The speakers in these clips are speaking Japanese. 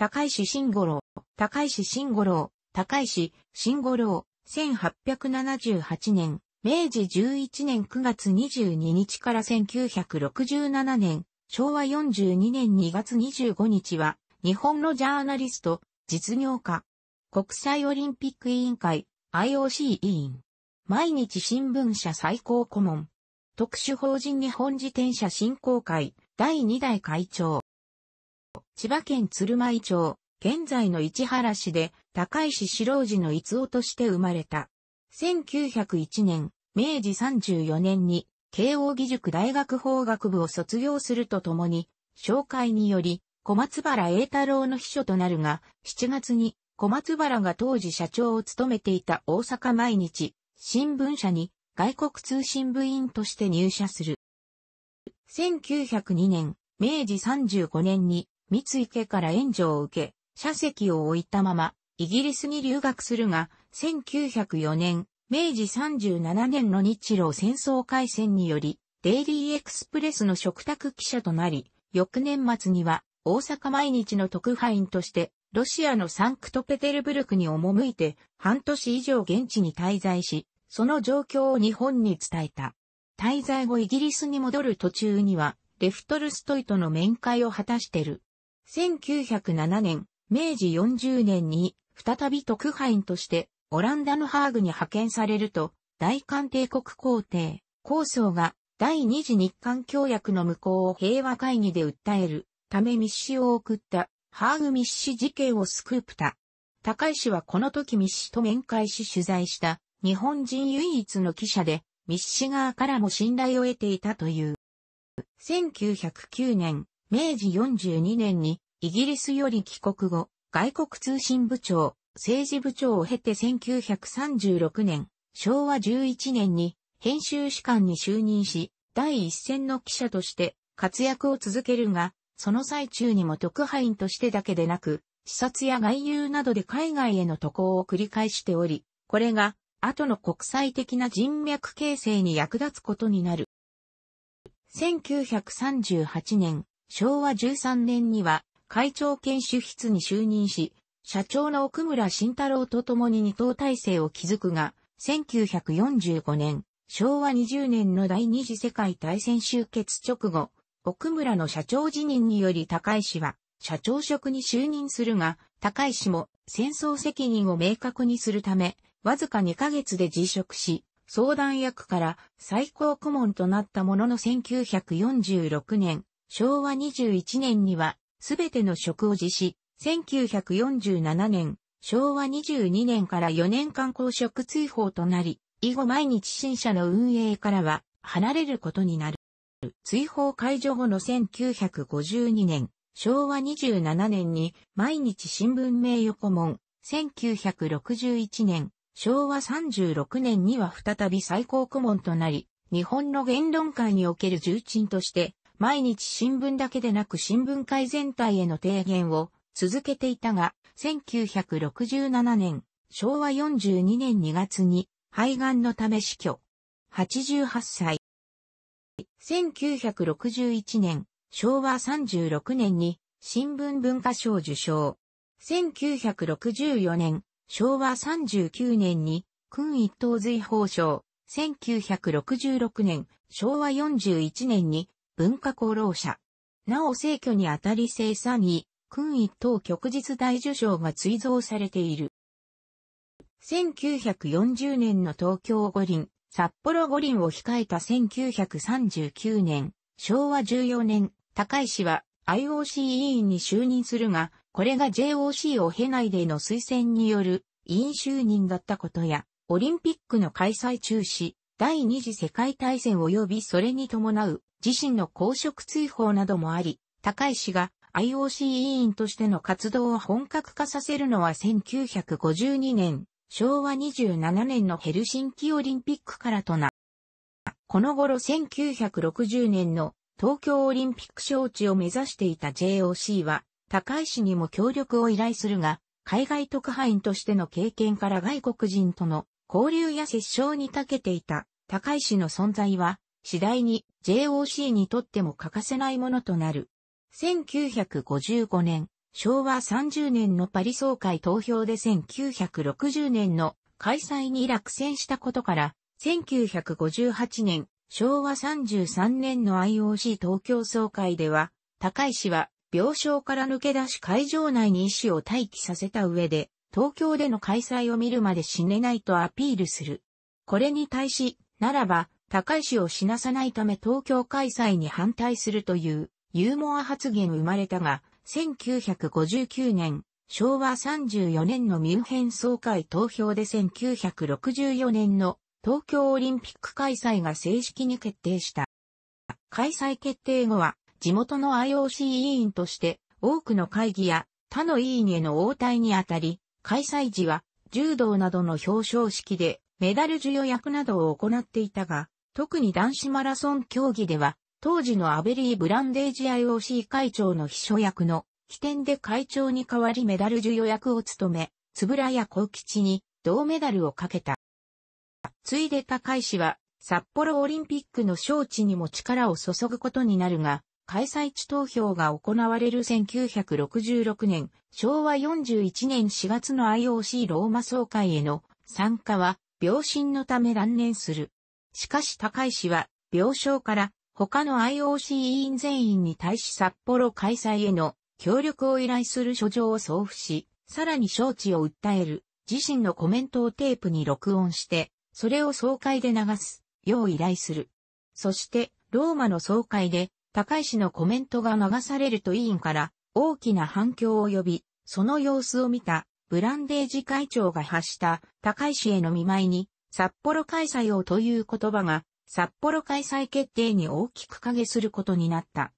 高石慎五郎、高石慎五郎、高石慎五郎、1878年、明治11年9月22日から1967年、昭和42年2月25日は、日本のジャーナリスト、実業家、国際オリンピック委員会、IOC 委員、毎日新聞社最高顧問、特殊法人日本自転車振興会、第2代会長、千葉県鶴舞町、現在の市原市で、高石四郎寺の逸夫として生まれた。1901年、明治34年に、慶応義塾大学法学部を卒業するとともに、紹介により、小松原栄太郎の秘書となるが、7月に小松原が当時社長を務めていた大阪毎日新聞社に外国通信部員として入社する。1902年、明治35年に三井家から援助を受け、社籍を置いたまま、イギリスに留学するが、1904年、明治37年の日露戦争開戦により、デイリーエクスプレスの食卓記者となり、翌年末には大阪毎日の特派員として、ロシアのサンクトペテルブルクに赴いて、半年以上現地に滞在し、その状況を日本に伝えた。滞在後イギリスに戻る途中には、レフトルストイとの面会を果たしてる。1907年、明治40年に再び特派員としてオランダのハーグに派遣されると、大韓帝国皇帝、高想が第二次日韓協約の無効を平和会議で訴えるため密使を送ったハーグ密使事件をスクープた。高井氏はこの時密使と面会し取材した日本人唯一の記者で密使側からも信頼を得ていたという。1909年、明治42年にイギリスより帰国後、外国通信部長、政治部長を経て1936年、昭和11年に編集士官に就任し、第一線の記者として活躍を続けるが、その最中にも特派員としてだけでなく、視察や外遊などで海外への渡航を繰り返しており、これが後の国際的な人脈形成に役立つことになる。1938年、昭和13年には会長兼主筆に就任し、社長の奥村慎太郎と共に二党体制を築くが、1945年、昭和20年の第二次世界大戦終結直後、奥村の社長辞任により高井氏は社長職に就任するが、高井氏も戦争責任を明確にするため、わずか2ヶ月で辞職し、相談役から最高顧問となったものの1946年、昭和21年には、すべての職を辞し、1947年、昭和22年から4年間公職追放となり、以後毎日新社の運営からは離れることになる。追放解除後の1952年、昭和27年に毎日新聞名誉顧問、1961年、昭和36年には再び最高顧問となり、日本の言論界における重鎮として毎日新聞だけでなく新聞会全体への提言を続けていたが、1967年、昭和42年2月に肺がんのため死去。88歳。1961年、昭和36年に新聞文化賞受賞。1964年、昭和39年に君一等随法賞。1966年、昭和41年に文化功労者。なお逝去にあたり生産に、君位等旭日大受賞が追贈されている。1940年の東京五輪、札幌五輪を控えた1939年、昭和14年、高石は IOC 委員に就任するが、これが JOC を経ないでの推薦による委員就任だったことや、オリンピックの開催中止、第二次世界大戦及びそれに伴う自身の公職追放などもあり、高井氏が IOC 委員としての活動を本格化させるのは1952年、昭和27年のヘルシンキオリンピックからとな。この頃1960年の東京オリンピック招致を目指していた JOC は、高井氏にも協力を依頼するが、海外特派員としての経験から外国人との交流や接触に長けていた高石の存在は、次第に JOC にとっても欠かせないものとなる。1955年、昭和30年のパリ総会投票で1960年の開催に落選したことから、1958年、昭和33年の IOC 東京総会では、高石は病床から抜け出し会場内に医師を待機させた上で、東京での開催を見るまで死ねないとアピールする。これに対し、ならば、高石を死なさないため東京開催に反対するというユーモア発言生まれたが、1959年、昭和34年のミュンヘン総会投票で1964年の東京オリンピック開催が正式に決定した。開催決定後は地元の IOC 委員として多くの会議や他の委員への応対にあたり、開催時は柔道などの表彰式でメダル授与役などを行っていたが、特に男子マラソン競技では、当時のアベリー・ブランデージ IOC 会長の秘書役の起点で会長に代わりメダル授与役を務め、つぶらや幸吉に銅メダルをかけた。ついで高井氏は、札幌オリンピックの招致にも力を注ぐことになるが、開催地投票が行われる1966年、昭和41年4月の IOC ローマ総会への参加は病身のため断念する。しかし高井氏は、病床から他の IOC 委員全員に対し札幌開催への協力を依頼する書状を送付し、さらに招致を訴える自身のコメントをテープに録音して、それを総会で流すよう依頼する。そして、ローマの総会で高井氏のコメントが流されると委員から大きな反響を呼び、その様子を見たブランデージ会長が発した高石への見舞いに、札幌開催をという言葉が、札幌開催決定に大きく影することになった。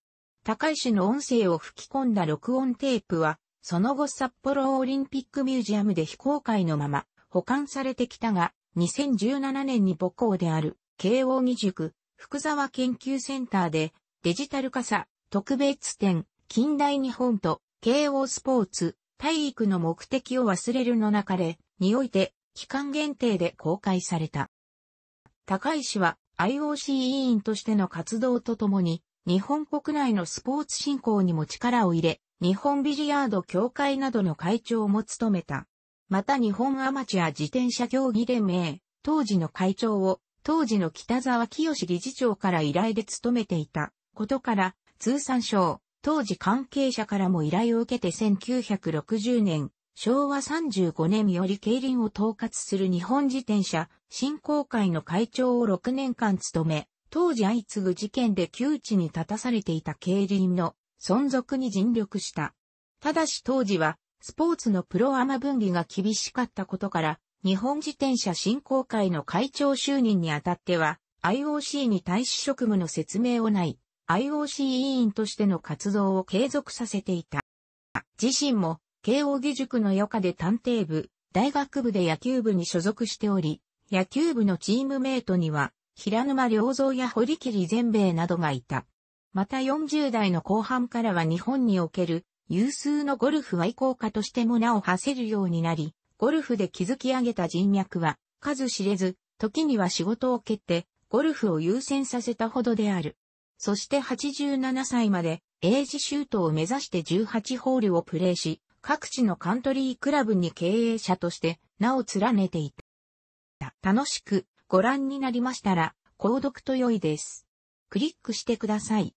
高石の音声を吹き込んだ録音テープは、その後札幌オリンピックミュージアムで非公開のまま保管されてきたが、2017年に母校である慶応義塾福沢研究センターでデジタル化さ特別展近代日本と慶応スポーツ体育の目的を忘れるの中で、において、期間限定で公開された。高井氏は IOC 委員としての活動とともに、日本国内のスポーツ振興にも力を入れ、日本ビリヤード協会などの会長も務めた。また日本アマチュア自転車競技連盟、当時の会長を、当時の北沢清理事長から依頼で務めていたことから、通産省、当時関係者からも依頼を受けて1960年、昭和35年より競輪を統括する日本自転車振興会の会長を6年間務め、当時相次ぐ事件で窮地に立たされていた競輪の存続に尽力した。ただし当時は、スポーツのプロアマ分離が厳しかったことから、日本自転車振興会の会長就任にあたっては、IOC に対し職務の説明をない、IOC 委員としての活動を継続させていた。自身も、慶応義塾の余暇で探偵部、大学部で野球部に所属しており、野球部のチームメイトには、平沼良造や堀切全米などがいた。また40代の後半からは日本における有数のゴルフ愛好家としても名を馳せるようになり、ゴルフで築き上げた人脈は数知れず、時には仕事を蹴って、ゴルフを優先させたほどである。そして87歳まで、英字シュートを目指して18ホールをプレーし、各地のカントリークラブに経営者として名を連ねていた。楽しくご覧になりましたら、購読と良いです。クリックしてください。